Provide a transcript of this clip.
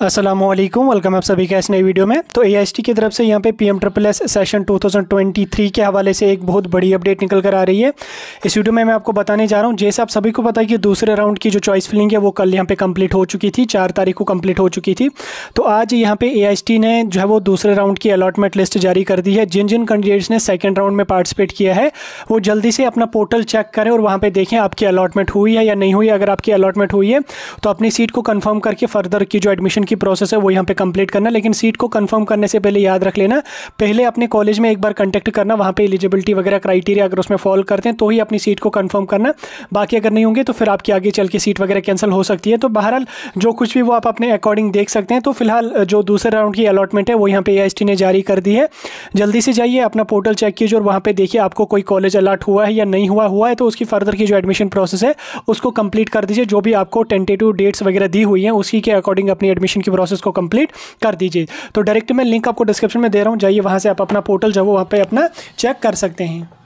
Aslam welcome आप सभी का इस नई वीडियो में तो ए की तरफ से यहाँ पे P M triple S session 2023 के हवाले से एक बहुत बड़ी अपडेट निकल कर आ रही है इस वीडियो में मैं आपको बताने जा रहा हूँ जैसे आप सभी को पता है कि दूसरे राउंड की जो चॉइस फिलिंग है वो कल यहाँ पे कंप्लीट हो चुकी थी चार तारीख को कंप्लीट हो चुकी थी तो आज यहाँ पे ए ने जो है वो दूसरे राउंड की अलॉटमेंट लिस्ट जारी कर दी है जिन जिन कैंडिडेट्स ने सेकेंड राउंड में पार्टिसिपेट किया है वो जल्दी से अपना पोर्टल चेक करें और वहाँ पर देखें आपकी अलॉटमेंट हुई है या नहीं हुई अगर आपकी अलॉटमेंट हुई है तो अपनी सीट को कन्फर्म करके फर्दर की जो एडमिशन की प्रोसेस है वो यहाँ पे कंप्लीट करना लेकिन सीट को कंफर्म करने से पहले याद रख लेना पहले अपने कॉलेज में एक बार कंटेक्ट करना वहाँ पे एलिजिबिलिटी वगैरह क्राइटेरिया अगर उसमें फॉलो करते हैं तो ही अपनी सीट को कन्फर्म करना बाकी अगर नहीं होंगे तो फिर आपकी आगे चल के सीट वगैरह कैंसिल हो सकती है तो बहरहाल जो कुछ भी वो आप अपने अकॉर्डिंग देख सकते हैं तो फिलहाल जो दूसरे राउंड की अलॉटमेंट है वो यहाँ पे ए ने जारी कर दी है जल्दी से जाइए अपना पोर्टल चेक कीजिए और वहाँ पर देखिए आपको कोई कॉलेज अलाट हुआ है या नहीं हुआ हुआ है तो उसकी फर्दर की जो एडमिशन प्रोसेस है उसको कंप्लीट कर दीजिए जो भी आपको टेंटेटिव डेट्स वगैरह दी हुई हैं उसी के अकॉर्डिंग अपनी एडमिशन रजिस्ट्रेशन की प्रोसेस को कंप्लीट कर दीजिए तो डायरेक्ट मैं लिंक आपको डिस्क्रिप्शन में दे रहा हूँ जाइए वहाँ से आप अपना पोर्टल जो वहाँ पर अपना चेक कर सकते हैं